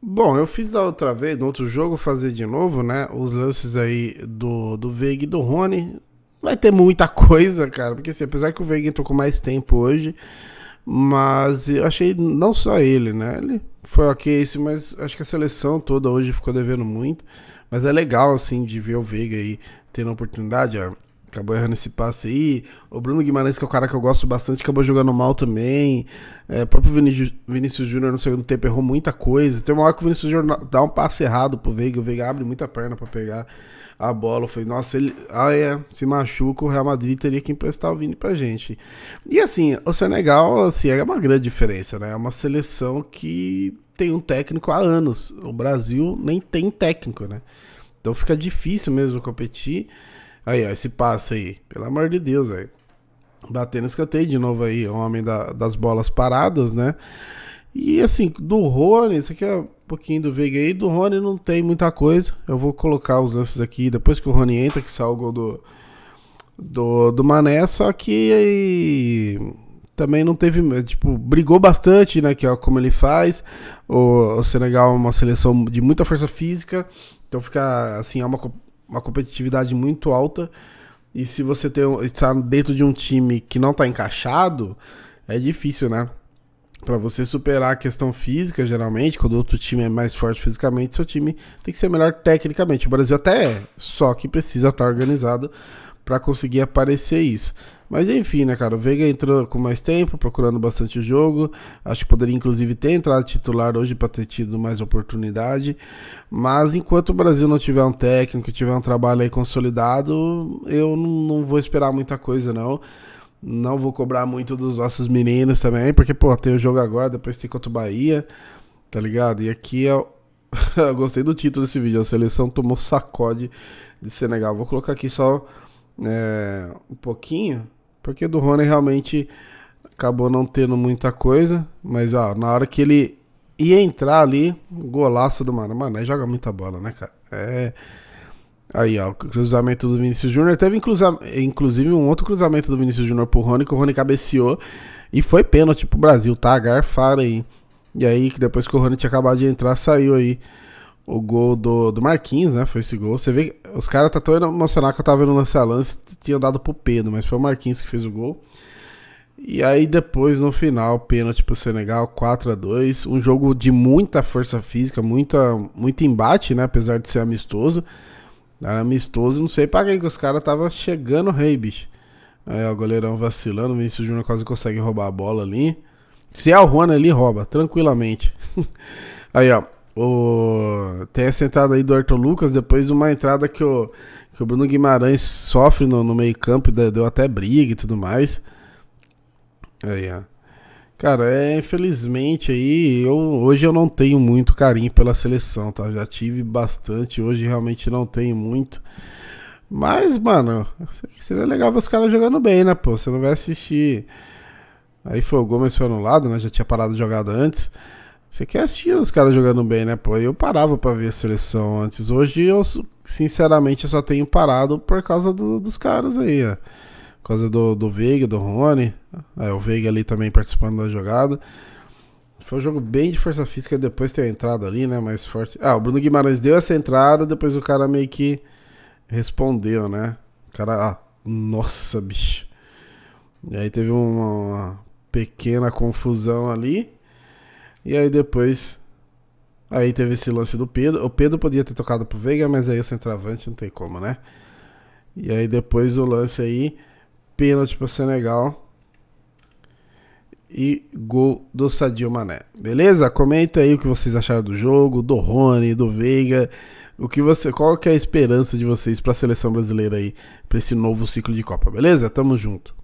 Bom, eu fiz da outra vez, no outro jogo, fazer de novo, né? Os lances aí do, do Veiga e do Rony. Vai ter muita coisa, cara, porque assim, apesar que o Veiga entrou com mais tempo hoje, mas eu achei não só ele, né? Ele foi ok, esse, mas acho que a seleção toda hoje ficou devendo muito. Mas é legal, assim, de ver o Veiga aí tendo a oportunidade. Ó acabou errando esse passe aí. O Bruno Guimarães, que é o cara que eu gosto bastante, acabou jogando mal também. É, o próprio Vinícius Júnior no segundo tempo errou muita coisa. Tem uma hora que o Vinícius Júnior dá um passe errado pro Veiga, o Veiga abre muita perna para pegar a bola. Eu falei, nossa, ele ah, é, se machuca, o Real Madrid teria que emprestar o Vini pra gente. E assim, o Senegal assim, é uma grande diferença, né? É uma seleção que tem um técnico há anos. O Brasil nem tem técnico, né? Então fica difícil mesmo competir. Aí, ó, esse passe aí. Pelo amor de Deus, velho. Batendo escanteio de novo aí, homem da, das bolas paradas, né? E assim, do Rony, isso aqui é um pouquinho do Veiga aí. Do Rony não tem muita coisa. Eu vou colocar os lances aqui depois que o Rony entra, que sai o gol do, do, do Mané. Só que aí também não teve, tipo, brigou bastante, né, que é como ele faz, o, o Senegal é uma seleção de muita força física, então fica, assim, é uma uma competitividade muito alta. E se você tem, está dentro de um time que não está encaixado, é difícil, né? Para você superar a questão física, geralmente, quando outro time é mais forte fisicamente, seu time tem que ser melhor tecnicamente. O Brasil até é, só que precisa estar tá organizado para conseguir aparecer isso. Mas enfim, né, cara? O Veiga entrou com mais tempo, procurando bastante o jogo. Acho que poderia, inclusive, ter entrado titular hoje para ter tido mais oportunidade. Mas enquanto o Brasil não tiver um técnico, tiver um trabalho aí consolidado, eu não vou esperar muita coisa, não. Não vou cobrar muito dos nossos meninos também, porque, pô, tem o jogo agora, depois tem contra o Bahia, tá ligado? E aqui é. eu gostei do título desse vídeo, a seleção tomou sacode de Senegal. Vou colocar aqui só é, um pouquinho, porque do Rony realmente acabou não tendo muita coisa, mas ó, na hora que ele ia entrar ali, golaço do Mané. Mané joga muita bola, né, cara? É. Aí, ó, cruzamento do Vinícius Júnior. Teve inclusive um outro cruzamento do Vinícius Júnior pro Rony, que o Rony cabeceou. E foi pênalti pro Brasil, tá? Garfaram aí. E aí, que depois que o Rony tinha acabado de entrar, saiu aí o gol do, do Marquinhos, né? Foi esse gol. Você vê que os caras tá tão emocionados que eu tava vendo lance a lance, tinham dado pro Pedro, mas foi o Marquinhos que fez o gol. E aí depois, no final, pênalti pro Senegal, 4 a 2 Um jogo de muita força física, muita, muito embate, né? Apesar de ser amistoso. Era amistoso, não sei pra quem que os caras tava chegando rei, bicho. Aí ó, o goleirão vacilando, o Vinícius Júnior quase consegue roubar a bola ali. Se é o Juan, ele rouba, tranquilamente. aí, ó, o... Tem essa entrada aí do Arthur Lucas, depois de uma entrada que o, que o Bruno Guimarães sofre no, no meio-campo, deu até briga e tudo mais. Aí, ó. Cara, é, infelizmente aí, eu, hoje eu não tenho muito carinho pela seleção, tá? Já tive bastante, hoje realmente não tenho muito. Mas, mano, seria legal ver os caras jogando bem, né, pô? Você não vai assistir. Aí foi o Gomes foi anulado, né? Já tinha parado de jogar antes. Você quer assistir os caras jogando bem, né? Pô, eu parava pra ver a seleção antes. Hoje eu, sinceramente, eu só tenho parado por causa do, dos caras aí, ó. Por causa do, do Veiga, do Rony. Aí, o Veiga ali também participando da jogada. Foi um jogo bem de força física depois ter entrada ali, né? Mais forte. Ah, o Bruno Guimarães deu essa entrada, depois o cara meio que respondeu, né? O cara. Ah, nossa, bicho. E aí teve uma, uma pequena confusão ali. E aí depois. Aí teve esse lance do Pedro. O Pedro podia ter tocado pro Veiga, mas aí o centroavante não tem como, né? E aí depois o lance aí. Pênalti pro Senegal. E gol do Sadio Mané. Beleza? Comenta aí o que vocês acharam do jogo, do Rony, do Veiga. O que você, qual que é a esperança de vocês para a seleção brasileira aí, para esse novo ciclo de Copa, beleza? Tamo junto.